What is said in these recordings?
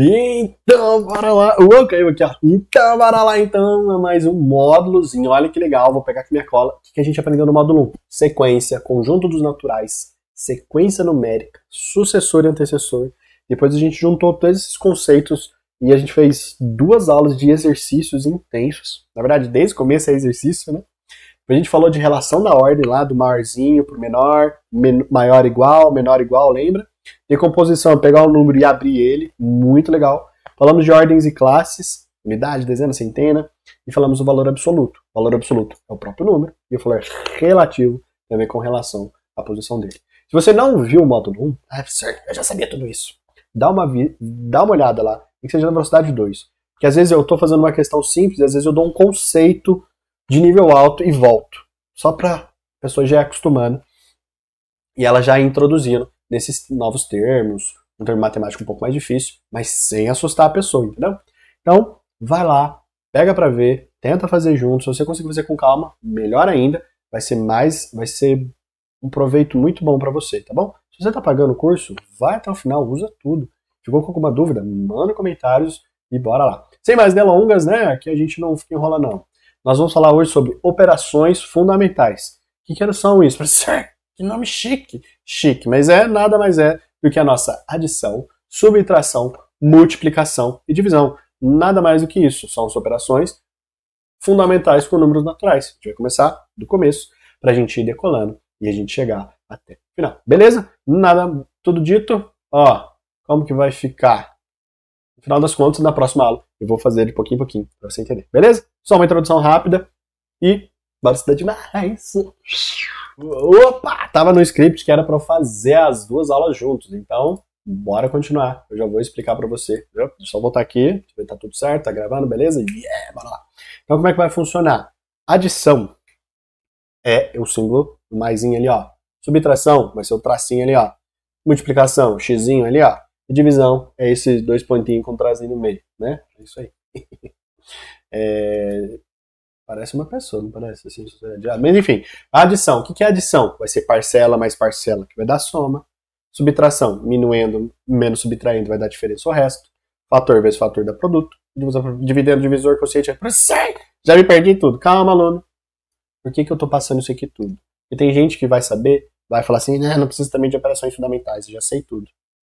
Então, bora lá. O caiu aqui, ó. Então, bora lá, então. Mais um módulozinho. Olha que legal. Vou pegar aqui minha cola. O que a gente aprendeu no módulo 1? Sequência, conjunto dos naturais, sequência numérica, sucessor e antecessor. Depois a gente juntou todos esses conceitos e a gente fez duas aulas de exercícios intensos. Na verdade, desde o começo é exercício, né? A gente falou de relação da ordem lá, do maiorzinho pro menor, men maior igual, menor igual, lembra? Decomposição, pegar um número e abrir ele, muito legal. Falamos de ordens e classes, unidade, dezena, centena, e falamos do valor absoluto. O valor absoluto é o próprio número, e o valor relativo também com relação à posição dele. Se você não viu o módulo 1, ah, certo, eu já sabia tudo isso. Dá uma, dá uma olhada lá, tem que seja na velocidade 2. Porque às vezes eu estou fazendo uma questão simples, às vezes eu dou um conceito de nível alto e volto. Só para a pessoa já ir acostumando e ela já ir introduzindo nesses novos termos, um termo matemático um pouco mais difícil, mas sem assustar a pessoa, entendeu? Então, vai lá, pega para ver, tenta fazer junto, se você conseguir fazer com calma, melhor ainda, vai ser mais, vai ser um proveito muito bom para você, tá bom? Se você tá pagando o curso, vai até o final, usa tudo. Ficou com alguma dúvida? Manda comentários e bora lá. Sem mais delongas, né? Aqui a gente não fica enrola não. Nós vamos falar hoje sobre operações fundamentais. O que, que são isso, professor? Que nome chique! Chique, mas é nada mais é do que a nossa adição, subtração, multiplicação e divisão. Nada mais do que isso. São as operações fundamentais com números naturais. A gente vai começar do começo para a gente ir decolando e a gente chegar até o final. Beleza? Nada, tudo dito. Ó, como que vai ficar? No final das contas, na próxima aula, eu vou fazer de pouquinho em pouquinho para você entender. Beleza? Só uma introdução rápida e Barulho demais. Opa! Tava no script que era para eu fazer as duas aulas juntos, então bora continuar. Eu já vou explicar para você. Eu só voltar aqui, tá tudo certo, tá gravando, beleza? Yeah, bora lá. Então como é que vai funcionar? Adição é o símbolo do maisinho ali, ó. Subtração vai ser o tracinho ali, ó. Multiplicação, xzinho ali, ó. E divisão é esses dois pontinhos com trazinho no meio, né? É isso aí. é, Parece uma pessoa, não parece? Assim, mas enfim, a adição. O que é adição? Vai ser parcela mais parcela, que vai dar soma. Subtração, minuendo, menos subtraindo, vai dar diferença ao resto. Fator vezes fator dá produto. Dividendo, divisor, quociente. É já me perdi tudo. Calma, aluno. Por que, que eu estou passando isso aqui tudo? E tem gente que vai saber, vai falar assim, né, não precisa também de operações fundamentais, eu já sei tudo.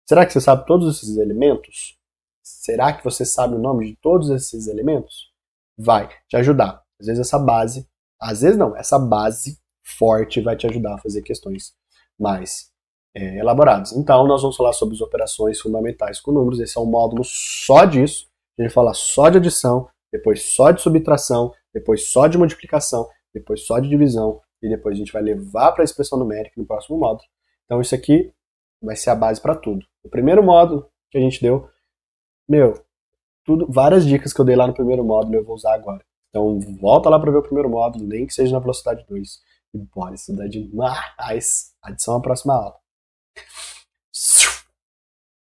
Será que você sabe todos esses elementos? Será que você sabe o nome de todos esses elementos? Vai te ajudar. Às vezes essa base, às vezes não, essa base forte vai te ajudar a fazer questões mais é, elaboradas. Então, nós vamos falar sobre as operações fundamentais com números. Esse é um módulo só disso. A gente fala só de adição, depois só de subtração, depois só de multiplicação, depois só de divisão e depois a gente vai levar para a expressão numérica no próximo módulo. Então, isso aqui vai ser a base para tudo. O primeiro módulo que a gente deu, meu, tudo, várias dicas que eu dei lá no primeiro módulo eu vou usar agora. Então, volta lá para ver o primeiro módulo, nem que seja na velocidade 2. E bora estudar demais! Adição à próxima aula.